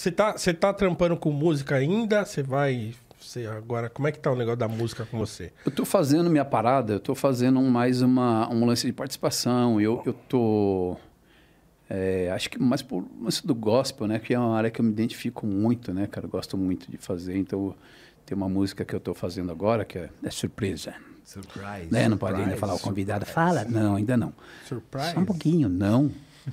Você tá, você tá trampando com música ainda? Você vai. Você agora, como é que tá o negócio da música com você? Eu tô fazendo minha parada, eu tô fazendo mais uma, um lance de participação. Eu, eu tô. É, acho que mais por lance do gospel, né? Que é uma área que eu me identifico muito, né, cara? Eu gosto muito de fazer. Então, tem uma música que eu tô fazendo agora que é, é surpresa. Surprise. Né? Não surprise, pode ainda falar o convidado. Surprise. Fala. Não, ainda não. Surprise. Só um pouquinho, não.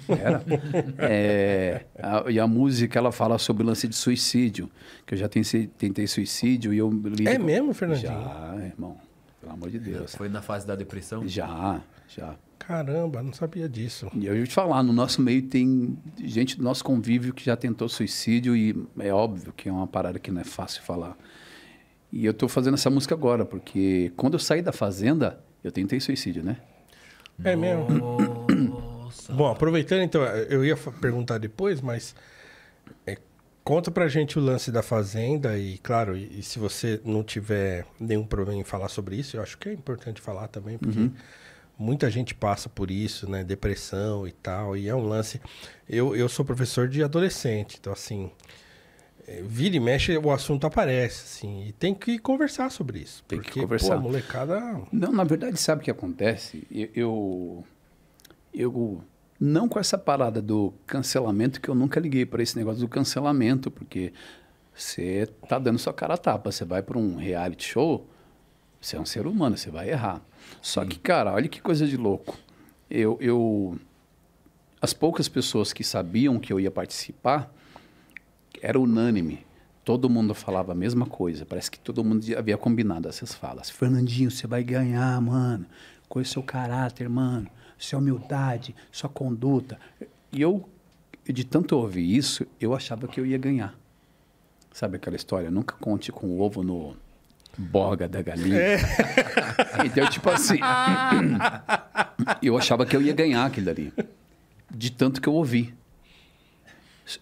Era. É, a, e a música, ela fala sobre o lance de suicídio, que eu já tentei, tentei suicídio e eu... li. É mesmo, Fernandinho? Já, irmão. Pelo amor de Deus. Foi na fase da depressão? Já, já. Caramba, não sabia disso. E eu ia te falar, no nosso meio tem gente do nosso convívio que já tentou suicídio e é óbvio que é uma parada que não é fácil falar. E eu estou fazendo essa música agora, porque quando eu saí da fazenda, eu tentei suicídio, né? É mesmo? Nossa. Bom, aproveitando, então, eu ia perguntar depois, mas é, conta pra gente o lance da Fazenda e, claro, e, e, se você não tiver nenhum problema em falar sobre isso, eu acho que é importante falar também, porque uhum. muita gente passa por isso, né? Depressão e tal, e é um lance... Eu, eu sou professor de adolescente, então, assim é, vira e mexe, o assunto aparece, assim, e tem que conversar sobre isso. Tem porque, que conversar. Pô, a molecada. Não, na verdade, sabe o que acontece? Eu, eu, eu não com essa parada do cancelamento, que eu nunca liguei para esse negócio do cancelamento, porque você tá dando sua cara a tapa. Você vai para um reality show, você é um ser humano, você vai errar. Só Sim. que, cara, olha que coisa de louco. Eu, eu. As poucas pessoas que sabiam que eu ia participar era unânime. Todo mundo falava a mesma coisa. Parece que todo mundo havia combinado essas falas. Fernandinho, você vai ganhar, mano. Com o seu caráter, mano sua é humildade, sua é conduta. E eu, de tanto ouvir isso, eu achava que eu ia ganhar. Sabe aquela história? Nunca conte com o ovo no boga da galinha. É. então, tipo assim, eu achava que eu ia ganhar aquilo ali. De tanto que eu ouvi.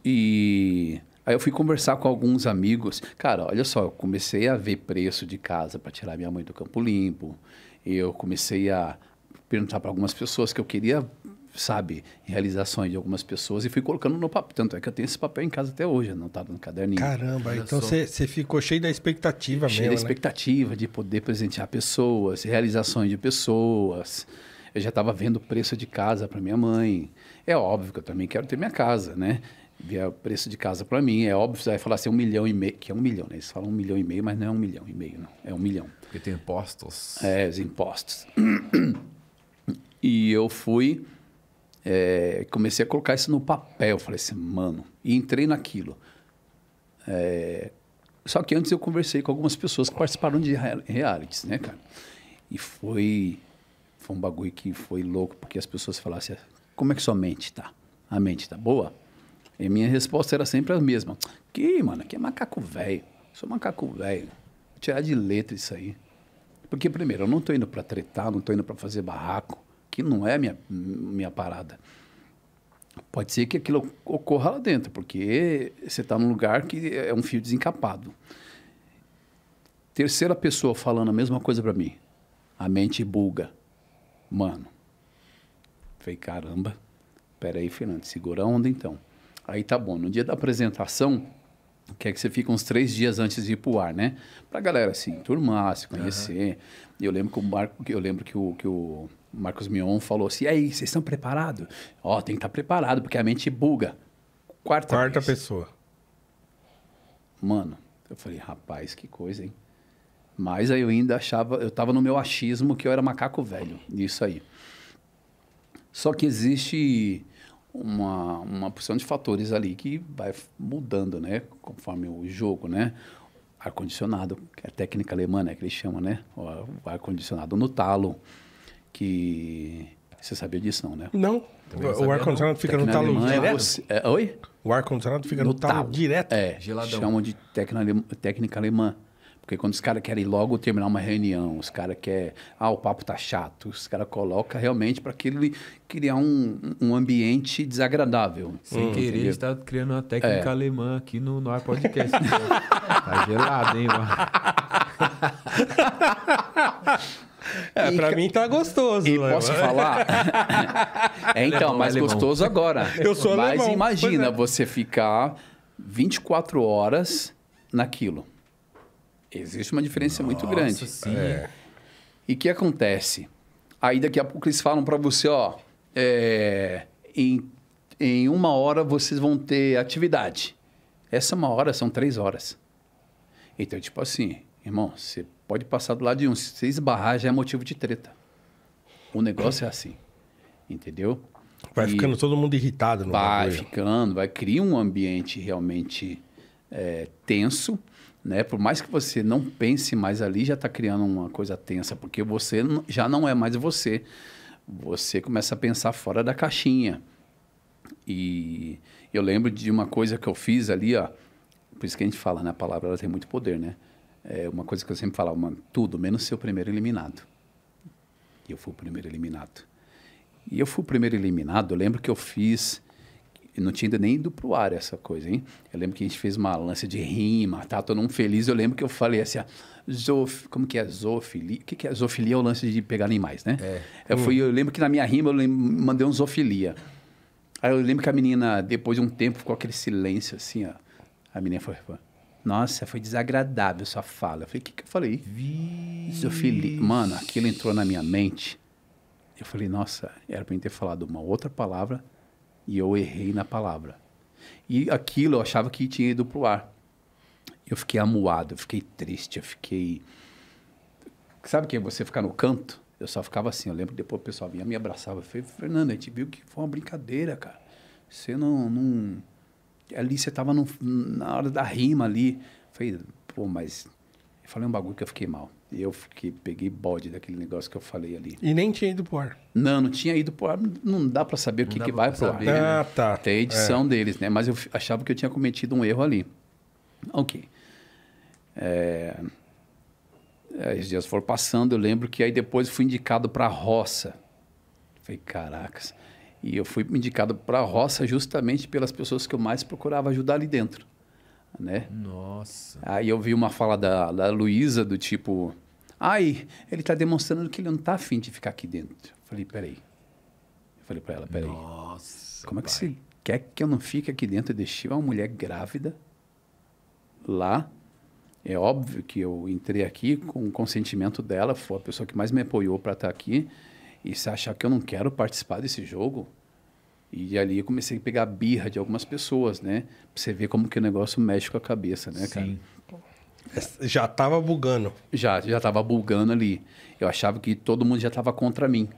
E Aí eu fui conversar com alguns amigos. Cara, olha só, eu comecei a ver preço de casa para tirar minha mãe do Campo Limpo. Eu comecei a, perguntar para algumas pessoas que eu queria, sabe, realizações de algumas pessoas e fui colocando no papel. Tanto é que eu tenho esse papel em casa até hoje, anotado no caderninho. Caramba, então você ficou cheio da expectativa cheio mesmo. Cheio da né? expectativa de poder presentear pessoas, realizações de pessoas. Eu já estava vendo o preço de casa para minha mãe. É óbvio que eu também quero ter minha casa, né? Via o preço de casa para mim. É óbvio, você vai falar assim, um milhão e meio, que é um milhão, né? Eles falam um milhão e meio, mas não é um milhão e meio, não. É um milhão. Porque tem impostos. É, os impostos. E eu fui, é, comecei a colocar isso no papel. Falei assim, mano, e entrei naquilo. É, só que antes eu conversei com algumas pessoas que participaram de realities, né, cara? E foi, foi um bagulho que foi louco, porque as pessoas falassem, como é que sua mente tá? A mente tá boa? E minha resposta era sempre a mesma. Que, mano, que é macaco velho. Sou macaco velho. Tirar de letra isso aí. Porque, primeiro, eu não tô indo para tretar, não tô indo para fazer barraco aquilo não é minha, minha parada. Pode ser que aquilo ocorra lá dentro, porque você está num lugar que é um fio desencapado. Terceira pessoa falando a mesma coisa para mim. A mente buga. Mano. Falei, caramba. Pera aí, Fernando, segura a onda então. Aí tá bom. No dia da apresentação, que é que você fica uns três dias antes de ir pro ar, né? Pra galera, assim, turmar, se conhecer. Uhum. Eu lembro que o Marco, eu lembro que o, que o Marcos Mion falou assim, e aí, vocês estão preparados? Ó, oh, tem que estar tá preparado, porque a mente buga. Quarta, Quarta vez. pessoa. Mano, eu falei, rapaz, que coisa, hein? Mas aí eu ainda achava, eu tava no meu achismo que eu era macaco velho, isso aí. Só que existe uma, uma porção de fatores ali que vai mudando, né? Conforme o jogo, né? Ar-condicionado, que é a técnica alemã, né? Que eles chamam, né? O ar-condicionado no talo, que... Você sabia disso, não, né? Não. o ar-condicionado fica no talo é direto? Você... É, oi? O ar-condicionado fica no, no talo, talo, direto? É. Geladão. Chamam de técnica Técnica alemã porque quando os caras querem logo terminar uma reunião, os caras querem. Ah, o papo tá chato. Os caras colocam realmente para criar um, um ambiente desagradável. Sem hum, querer, entendeu? está criando uma técnica é. alemã aqui no Noir Podcast. Né? tá gelado, hein, mano? É, pra mim tá gostoso. E né, posso mano. falar? É, é, então, alemão, é alemão. gostoso agora. Eu sou mas alemão. Mas imagina é. você ficar 24 horas naquilo. Existe uma diferença Nossa, muito grande. Sim. É. E que acontece? Aí daqui a pouco eles falam para você, ó, é, em, em uma hora vocês vão ter atividade. Essa é uma hora são três horas. Então, tipo assim, irmão, você pode passar do lado de um. Se você esbarrar, já é motivo de treta. O negócio é assim. Entendeu? Vai e ficando todo mundo irritado. no vai, vai ficando, vai criar um ambiente realmente é, tenso. Né? Por mais que você não pense mais ali, já está criando uma coisa tensa, porque você já não é mais você. Você começa a pensar fora da caixinha. E eu lembro de uma coisa que eu fiz ali, ó. Por isso que a gente fala, né? A palavra ela tem muito poder, né? É uma coisa que eu sempre falo, mano, tudo menos ser o primeiro eliminado. E eu fui o primeiro eliminado. E eu fui o primeiro eliminado, eu lembro que eu fiz e não tinha ainda nem ido pro ar essa coisa, hein? Eu lembro que a gente fez uma lança de rima, tá? Todo mundo feliz. Eu lembro que eu falei assim, zof... como que é zoofilia? O que, que é zoofilia? É o lance de pegar animais, né? É. Eu, hum. fui, eu lembro que na minha rima eu lembro, mandei um zoofilia. Aí eu lembro que a menina, depois de um tempo, ficou aquele silêncio assim, ó. A menina foi... Nossa, foi desagradável sua fala. Eu falei, o que, que eu falei? Vi... Zoofilia. Mano, aquilo entrou na minha mente. Eu falei, nossa, era pra mim ter falado uma outra palavra e eu errei na palavra. E aquilo eu achava que tinha ido pro ar. Eu fiquei amuado, eu fiquei triste, eu fiquei. Sabe que é você ficar no canto? Eu só ficava assim. Eu lembro que depois o pessoal vinha me abraçava. Eu falei, Fernando, a gente viu que foi uma brincadeira, cara. Você não. não... Ali você tava no, na hora da rima ali. Eu falei, pô, mas. Eu falei um bagulho que eu fiquei mal. E eu fiquei, peguei bode daquele negócio que eu falei ali. E nem tinha ido pro ar. Não, não tinha ido pro ar. Não dá para saber o que, que vai pro saber, ar. Né? Ah, tá. Tem a edição é. deles, né? Mas eu achava que eu tinha cometido um erro ali. Ok. É... Os dias foram passando, eu lembro que aí depois fui indicado para roça. Falei, caracas. E eu fui indicado para roça justamente pelas pessoas que eu mais procurava ajudar ali dentro. Né? Nossa. Aí eu vi uma fala da, da Luísa do tipo Aí, ele está demonstrando que ele não está afim de ficar aqui dentro. Eu falei, peraí. Eu falei para ela, peraí. Nossa, Como é que você quer que eu não fique aqui dentro? Eu deixei uma mulher grávida lá. É óbvio que eu entrei aqui com o consentimento dela, foi a pessoa que mais me apoiou para estar tá aqui. E se achar que eu não quero participar desse jogo, e ali eu comecei a pegar birra de algumas pessoas, né? Pra você ver como que o negócio mexe com a cabeça, né, Sim. cara? Já estava bugando. Já, já estava bugando ali. Eu achava que todo mundo já estava contra mim.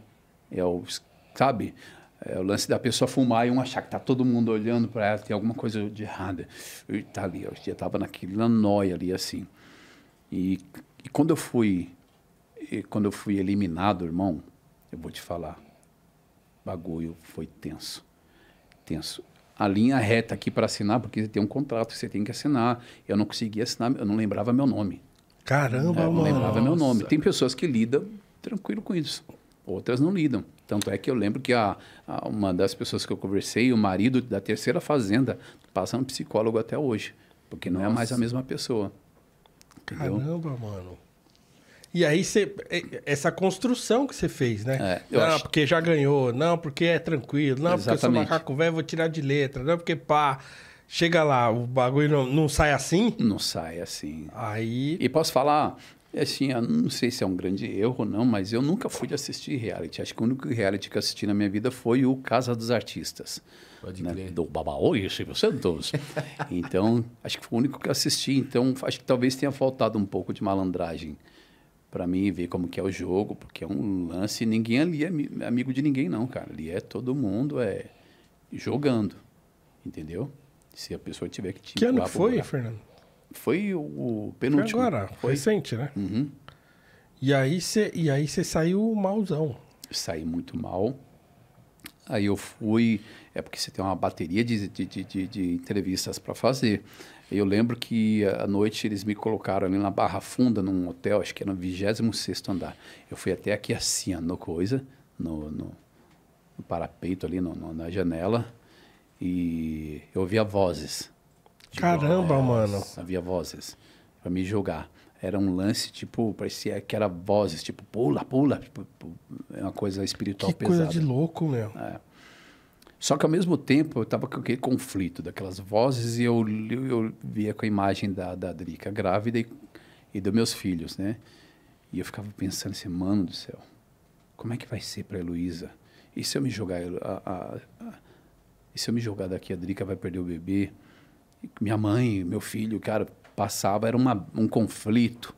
Eu, é sabe? É o lance da pessoa fumar e um achar que tá todo mundo olhando para ela, tem alguma coisa de errada. Eu, tá ali, eu já estava naquela noia ali, assim. E, e quando eu fui e quando eu fui eliminado, irmão, eu vou te falar, bagulho foi tenso. Tenso a linha reta aqui para assinar, porque você tem um contrato que você tem que assinar. Eu não conseguia assinar, eu não lembrava meu nome. Caramba, é, Eu não lembrava nossa. meu nome. Tem pessoas que lidam tranquilo com isso, outras não lidam. Tanto é que eu lembro que a, a uma das pessoas que eu conversei, o marido da terceira fazenda, passa um psicólogo até hoje, porque não nossa. é mais a mesma pessoa. Entendeu? Caramba, mano. E aí você, é, essa construção que você fez, né? É, não, acho. porque já ganhou, não, porque é tranquilo, não, Exatamente. porque eu sou macaco velho, vou tirar de letra, não, porque pá. Chega lá, o bagulho não, não sai assim? Não sai assim. Aí. E posso falar, é assim, não sei se é um grande erro ou não, mas eu nunca fui de assistir reality. Acho que o único reality que assisti na minha vida foi o Casa dos Artistas. Pode né? crer. Do Babaô e Silvio Santos. então, acho que foi o único que assisti. Então, acho que talvez tenha faltado um pouco de malandragem para mim ver como que é o jogo, porque é um lance, ninguém ali é amigo de ninguém não, cara. Ali é todo mundo é jogando, entendeu? Se a pessoa tiver que te Que ano que foi, lugar. Fernando? Foi o penúltimo. Foi agora, foi? recente, né? Uhum. E aí você saiu malzão. Saí muito mal. Aí eu fui, é porque você tem uma bateria de, de, de, de entrevistas para fazer. Eu lembro que à noite eles me colocaram ali na Barra Funda, num hotel, acho que era no 26 andar. Eu fui até aqui assim, no coisa, no, no, no parapeito ali, no, no, na janela, e eu ouvia vozes. Caramba, mano! Havia vozes para me julgar era um lance, tipo, parecia que era vozes, tipo, pula, pula, tipo, é uma coisa espiritual que pesada. coisa de louco, meu. É. Só que ao mesmo tempo eu tava com aquele conflito daquelas vozes e eu, eu, eu via com a imagem da, da Drica grávida e, e dos meus filhos, né? E eu ficava pensando assim, mano do céu, como é que vai ser para Heloísa? E se eu me jogar a, a, a, e se eu me jogar daqui, a Drica vai perder o bebê? Minha mãe, meu filho, cara, passava era uma, um conflito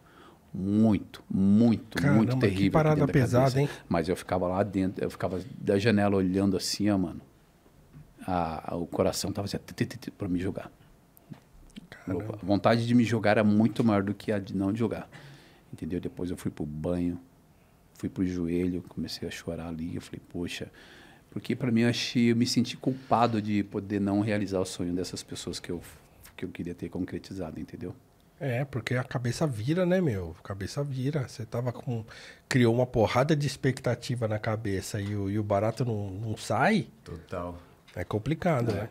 muito, muito, Caramba, muito terrível. Que parada pesada, hein? Mas eu ficava lá dentro, eu ficava da janela olhando assim, ó, mano. A, a, o coração tava assim, para me jogar. A vontade de me jogar era muito maior do que a de não jogar. Entendeu? Depois eu fui pro banho, fui pro joelho, comecei a chorar ali. Eu falei, poxa, porque para mim eu achei, eu me senti culpado de poder não realizar o sonho dessas pessoas que eu que eu queria ter concretizado, entendeu? É, porque a cabeça vira, né, meu? cabeça vira. Você tava com. Criou uma porrada de expectativa na cabeça e o, e o barato não, não sai. Total. É complicado, é. né?